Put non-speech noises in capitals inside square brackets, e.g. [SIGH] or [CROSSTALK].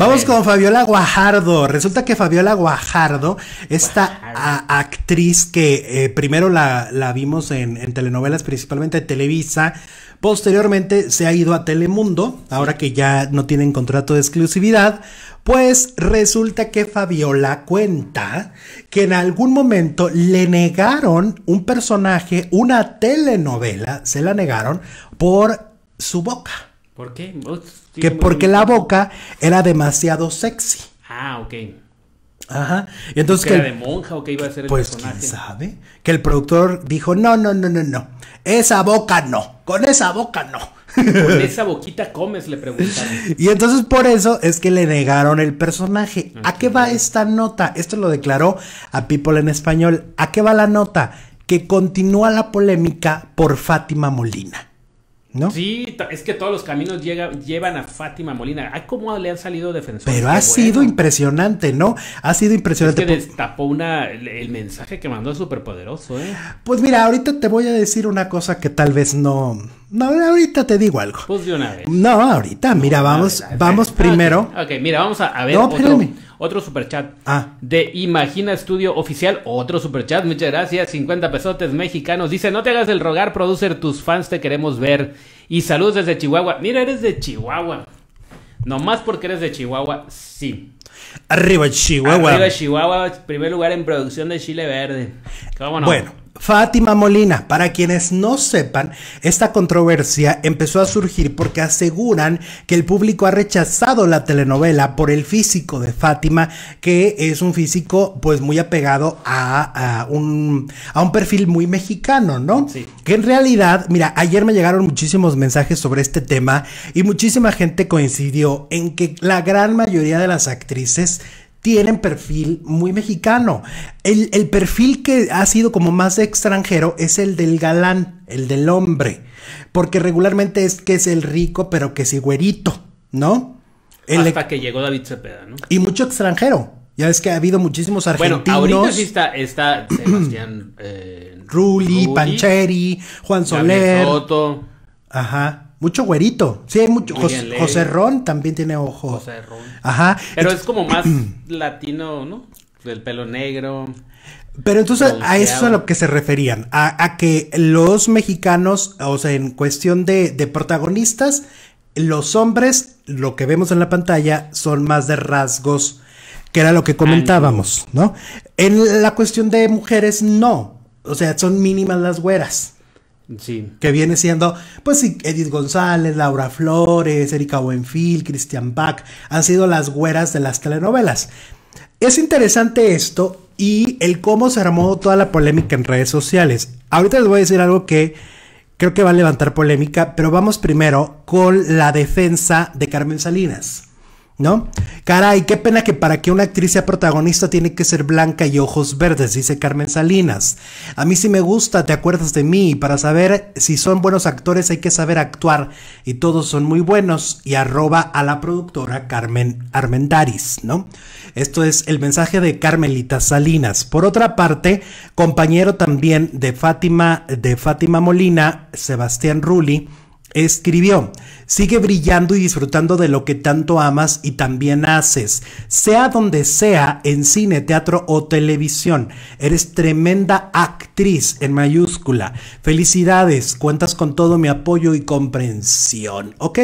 Vamos con Fabiola Guajardo. Resulta que Fabiola Guajardo, esta actriz que eh, primero la, vimos en, en, telenovelas, principalmente Televisa, posteriormente se ha ido a Telemundo, ahora que ya no tienen contrato de exclusividad, pues resulta que Fabiola cuenta que en algún momento le negaron un personaje, una telenovela, se la negaron por su boca. ¿Por qué? Oh, que porque la boca era demasiado sexy. Ah, ok. Ajá. entonces que, era de monja o qué iba a ser el pues, personaje. Pues quién sabe. Que el productor dijo, "No, no, no, no, no. Esa boca no. Con esa boca no." Con [LAUGHS] esa boquita comes, le preguntaron. Y entonces por eso es que le negaron el personaje. ¿A qué va esta nota? Esto lo declaró a People en español. ¿A qué va la nota? Que continúa la polémica por Fátima Molina. ¿No? Sí, es que todos los caminos llevan a Fátima Molina. Ay, cómo le han salido defensores. Pero ha sido impresionante, ¿no? Ha sido impresionante. Es que destapó una, el mensaje que mandó es ¿eh? Pues mira, ahorita te voy a decir una cosa que tal vez no, no, ahorita te digo algo. Pues no, ahorita, mira, vamos, vamos ah, primero. ok, mira, vamos a, ver otro, otro, superchat. Ah. De Imagina Estudio Oficial, otro superchat, muchas gracias. 50 pesotes mexicanos. Dice, no te hagas el rogar, producer, tus fans te queremos ver. Y saludos desde Chihuahua. Mira, eres de Chihuahua. No más porque eres de Chihuahua, sí. Arriba Chihuahua. Arriba Chihuahua, primer lugar en producción de chile verde. ¿Cómo Bueno, Fátima Molina, para quienes no sepan, esta controversia empezó a surgir porque aseguran que el público ha rechazado la telenovela por el físico de Fátima, que es un físico pues muy apegado a, un, a un, perfil muy mexicano, ¿no? Sí. Que en realidad, mira, ayer me llegaron muchísimos mensajes sobre este tema y muchísima gente coincidió en que la gran mayoría de las actrices tienen perfil muy mexicano. El, perfil que ha sido como más extranjero es el del galán, el del hombre. Porque regularmente es que es el rico, pero que es güerito, ¿no? El Hasta que llegó David Cepeda, ¿no? Y mucho extranjero. Ya es que ha habido muchísimos argentinos. Bueno, ahorita sí está, está Sebastián... Eh, Rulli, Pancheri, Juan Soler. Soto. Ajá. Mucho güerito. Sí, hay mucho. José, Ron también tiene ojo. José Ron. Ajá. Pero es como más [CLEARS THROAT] latino, ¿no? Del pelo negro. Pero entonces a eso a lo que se referían, a, que los mexicanos, o sea, en cuestión de, de, protagonistas, los hombres, lo que vemos en la pantalla, son más de rasgos, que era lo que comentábamos, ¿no? En la cuestión de mujeres, no, o sea, son mínimas las güeras. Que viene siendo, pues sí, Edith González, Laura Flores, Erika Buenfil, Christian Bach, han sido las güeras de las telenovelas. Es interesante esto y el cómo se armó toda la polémica en redes sociales. Ahorita les voy a decir algo que creo que va a levantar polémica, pero vamos primero con la defensa de Carmen Salinas. ¿No? Caray, qué pena que para que una actriz sea protagonista tiene que ser blanca y ojos verdes, dice Carmen Salinas. A mí sí me gusta, te acuerdas de mí, y para saber si son buenos actores hay que saber actuar, y todos son muy buenos, y arroba a la productora Carmen armentaris ¿no? Esto es el mensaje de Carmelita Salinas. Por otra parte, compañero también de Fátima, de Fátima Molina, Sebastián Rulli, Escribió, sigue brillando y disfrutando de lo que tanto amas y también haces, sea donde sea, en cine, teatro o televisión. Eres tremenda actriz en mayúscula. Felicidades, cuentas con todo mi apoyo y comprensión, ¿ok?